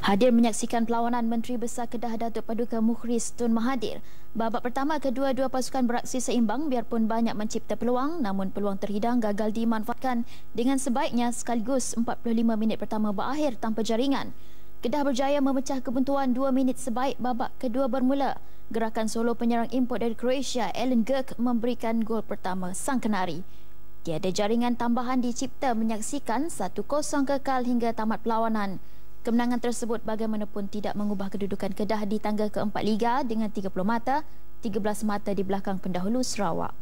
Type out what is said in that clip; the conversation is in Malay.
Hadir menyaksikan perlawanan Menteri Besar Kedah Datuk Paduka Mukhris Tun Mahathir. Babak pertama kedua-dua pasukan beraksi seimbang biarpun banyak mencipta peluang namun peluang terhidang gagal dimanfaatkan dengan sebaiknya sekaligus 45 minit pertama berakhir tanpa jaringan. Kedah berjaya memecah kebuntuan 2 minit sebaik babak kedua bermula. Gerakan solo penyerang import dari Croatia, Alan Gerg memberikan gol pertama Sang Kenari. Tiada jaringan tambahan dicipta menyaksikan 1-0 kekal hingga tamat perlawanan. Kemenangan tersebut bagaimanapun tidak mengubah kedudukan Kedah di tangga keempat liga dengan 30 mata, 13 mata di belakang pendahulu Sarawak.